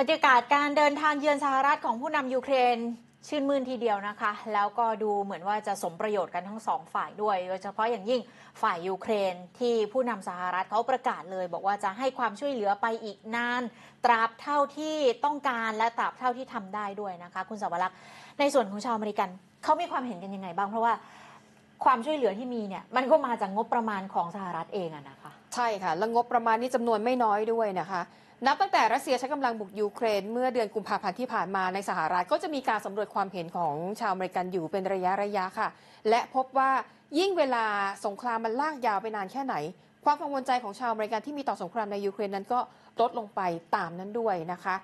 บรรยากาศการเดินทางเยือนสหรัฐของผู้นำยูเครนชื่นมื่นทีเดียวนะคะแล้วก็ดูเหมือนว่าจะสมประโยชน์กันทั้งสองฝ่ายด้วยโดยเฉพาะอย่างยิ่งฝ่ายยูเครนที่ผู้นำสหรัฐเขาประกาศเลย บอกว่าจะให้ความช่วยเหลือไปอีกนาน ตราบเท่าที่ต้องการและตราบเท่าที่ทำได้ด้วยนะคะคุณสวรักษ์ในส่วนของชาวอเมริกันเขามีความเห็นกันยังไงบ้างเพราะว่าความช่วยเหลือที่มีเนี่ยมันก็มาจากงบประมาณของสหรัฐเองอะนะคะใช่ค่ะและงบประมาณนี้จำนวนไม่น้อยด้วยนะคะ นับตั้งแต่รัสเซียใช้กำลังบุกยูเครน เมื่อเดือนกุมภาพันธ์ที่ผ่านมาในสหรัฐก็จะมีการสำรวจความเห็นของชาวอเมริกันอยู่เป็นระยะระยะค่ะ และพบว่ายิ่งเวลาสงครามมันลากยาวไปนานแค่ไหน ความกังวลใจของชาวอเมริกันที่มีต่อสงครามในยูเครนนั้นก็ลดลงไปตามนั้นด้วยนะคะ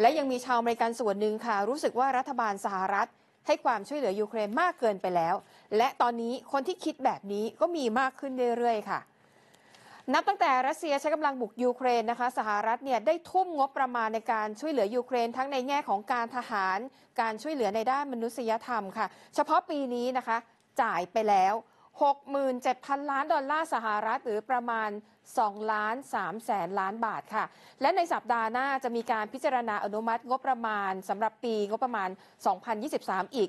และยังมีชาวอเมริกันส่วนหนึ่งค่ะ รู้สึกว่ารัฐบาลสหรัฐให้ความช่วยเหลือยูเครนมากเกินไปแล้ว และตอนนี้คนที่คิดแบบนี้ก็มีมากขึ้นเรื่อยๆ ค่ะนับตั้งแต่รัสเซียใช้กำลังบุกยูเครนนะคะ สหรัฐเนี่ยได้ทุ่มงบประมาณในการช่วยเหลือยูเครนทั้งในแง่ของการทหารการช่วยเหลือในด้านมนุษยธรรมค่ะ เฉพาะปีนี้นะคะจ่ายไปแล้ว 67,000 ล้านดอลลาร์สหรัฐ หรือประมาณ2ล้าน3แสนล้านบาทค่ะ และในสัปดาห์หน้าจะมีการพิจารณาอนุมัติงบประมาณสำหรับปีงบประมาณ 2023 อีก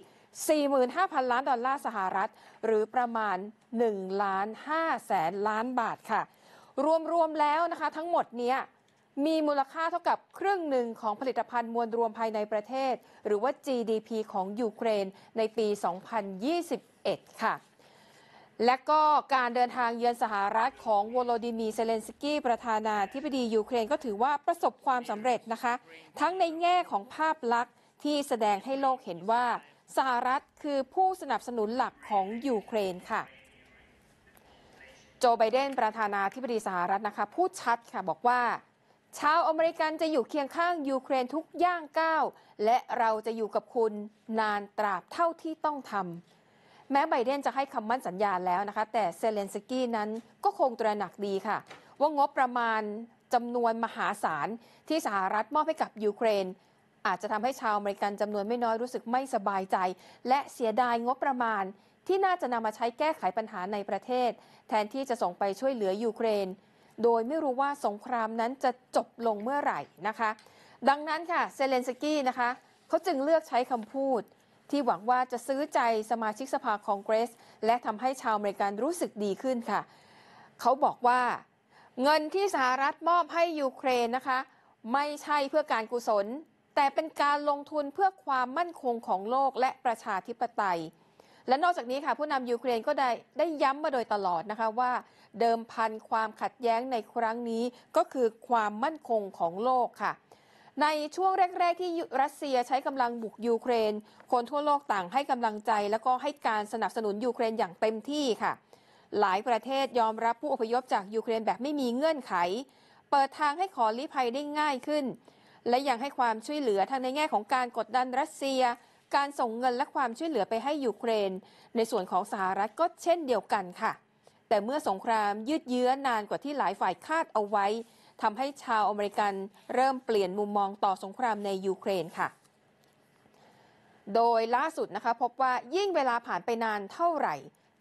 45,000 ล้านดอลลาร์สหรัฐ หรือประมาณ1ล้าน5แสนล้านบาทค่ะรวมๆแล้วนะคะทั้งหมดเนี้ยมีมูลค่าเท่ากับครึ่งหนึ่งของผลิตภัณฑ์มวลรวมภายในประเทศ หรือว่า GDP ของยูเครนในปี 2021 ค่ะ และก็การเดินทางเยือนสหรัฐของวโลดิมีเซเลนสกี้ประธานาธิบดียูเครนก็ถือว่าประสบความสำเร็จนะคะ ทั้งในแง่ของภาพลักษณ์ที่แสดงให้โลกเห็นว่า สหรัฐคือผู้สนับสนุนหลักของยูเครนค่ะจไบเดนประธานาธิบดีสหรัฐนะคะ พูดชัดค่ะบอกว่าชาวอเมริกันจะอยู่เคียงข้างยูเครนทุกย่างก้าว และเราจะอยู่กับคุณนานตราบเท่าที่ต้องทำแม้ไบเดนจะให้คำมั่นสัญญาแล้วนะคะแต่เซเลนสกี้นั้นก็คงตระหนักดีค่ะ ว่างบประมาณจำนวนมหาศาลที่สหรัฐมอบให้กับยูเครนอาจจะทำให้ชาวอเมริกันจำนวนไม่น้อยรู้สึกไม่สบายใจ และเสียดายงบประมาณที่น่าจะนำมาใช้แก้ไขปัญหาในประเทศ แทนที่จะส่งไปช่วยเหลือยูเครน โดยไม่รู้ว่าสงครามนั้นจะจบลงเมื่อไหร่นะคะ ดังนั้นค่ะ เซเลนสกี้นะคะ เขาจึงเลือกใช้คำพูด ที่หวังว่าจะซื้อใจสมาชิกสภาคองเกรส และทำให้ชาวอเมริกันรู้สึกดีขึ้นค่ะ เขาบอกว่า เงินที่สหรัฐมอบให้ยูเครนนะคะ ไม่ใช่เพื่อการกุศล แต่เป็นการลงทุนเพื่อความมั่นคงของโลกและประชาธิปไตยและนอกจากนี้ค่ะผู้นำยูเครนก็ได้ได้ย้ำมาโดยตลอดนะคะว่า เดิมพันความขัดแย้งในครั้งนี้ก็คือความมั่นคงของโลกค่ะในช่วงแรกๆ ที่รัสเซียใช้กำลังบุกยูเครน คนทั่วโลกต่างให้กำลังใจ แล้วก็ให้การสนับสนุนยูเครนอย่างเต็มที่ค่ะ หลายประเทศยอมรับผู้อพยพจากยูเครนแบบไม่มีเงื่อนไข เปิดทางให้ขอลี้ภัยได้ง่ายขึ้น และยังให้ความช่วยเหลือทั้งในแง่ของการกดดันรัสเซียการส่งเงินและความช่วยเหลือไปให้ยูเครน ในส่วนของสหรัฐก็เช่นเดียวกันค่ะ แต่เมื่อสงครามยืดเยื้อนานกว่าที่หลายฝ่ายคาดเอาไว้ทำให้ชาวอเมริกันเริ่มเปลี่ยนมุมมองต่อสงครามในยูเครนค่ะ โดยล่าสุดนะคะพบว่ายิ่งเวลาผ่านไปนานเท่าไหร่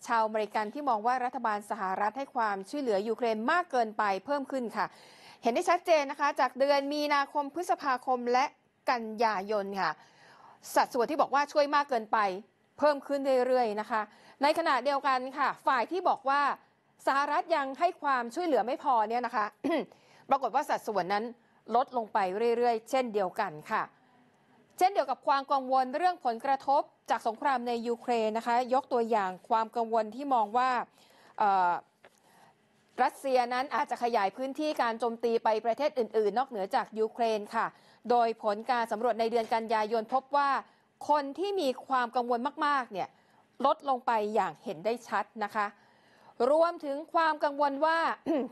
ชาวอเมริกันที่มองว่ารัฐบาลสหรัฐให้ความช่วยเหลือยูเครนมากเกินไปเพิ่มขึ้นค่ะ เห็นได้ชัดเจนนะคะ จากเดือนมีนาคมพฤษภาคมและกันยายนค่ะสัดส่วนที่บอกว่าช่วยมากเกินไปเพิ่มขึ้นเรื่อยๆนะคะ ในขณะเดียวกันค่ะ ฝ่ายที่บอกว่าสหรัฐยังให้ความช่วยเหลือไม่พอเนี่ยนะคะปรากฏว่าสัดส่วนนั้นลดลงไปเรื่อยๆ เช่นเดียวกันค่ะ เช่นเดียวกับความกังวลเรื่องผลกระทบจากสงครามในยูเครนนะคะ ยกตัวอย่างความกังวลที่มองว่ารัสเซียนั้นอาจจะขยายพื้นที่การโจมตีไปประเทศอื่นๆ นอกเหนือจากยูเครนค่ะ โดยผลการสำรวจในเดือนกันยายน พบว่าคนที่มีความกังวลมากๆเนี่ยลดลงไปอย่างเห็นได้ชัดนะคะ รวมถึงความกังวลว่า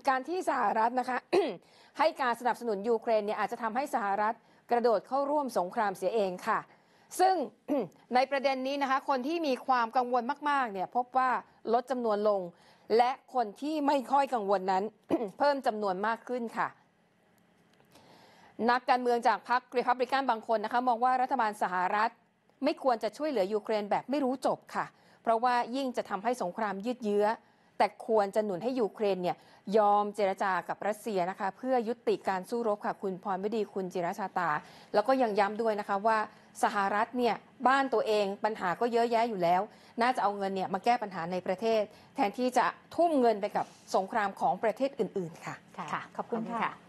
การที่สหรัฐนะคะ ให้การสนับสนุนยูเครนเนี่ยอาจจะทำให้สหรัฐ กระโดดเข้าร่วมสงครามเสียเองค่ะ ซึ่งในประเด็นนี้นะคะคนที่มีความกังวลมากๆเนี่ยพบว่าลดจำนวนลงและคนที่ไม่ค่อยกังวลนั้นเพิ่มจำนวนมากขึ้นค่ะ นักการเมืองจากพรรครีพับลิกันบางคนนะคะมองว่ารัฐบาลสหรัฐ ไม่ควรจะช่วยเหลือยูเครนแบบไม่รู้จบค่ะ เพราะว่ายิ่งจะทำให้สงครามยืดเยื้อแต่ควรจะหนุนให้ยูเครนเนี่ยยอมเจรจากับรัสเซียนะคะเพื่อยุติการสู้รบค่ะคุณพรวดีคุณจิรชาตา แล้วก็ยังย้ำด้วยนะคะว่าสหรัฐเนี่ยบ้านตัวเองปัญหาก็เยอะแยะอยู่แล้ว น่าจะเอาเงินเนี่ยมาแก้ปัญหาในประเทศ แทนที่จะทุ่มเงินไปกับสงครามของประเทศอื่น ๆค่ะค่ะขอบคุณค่ะ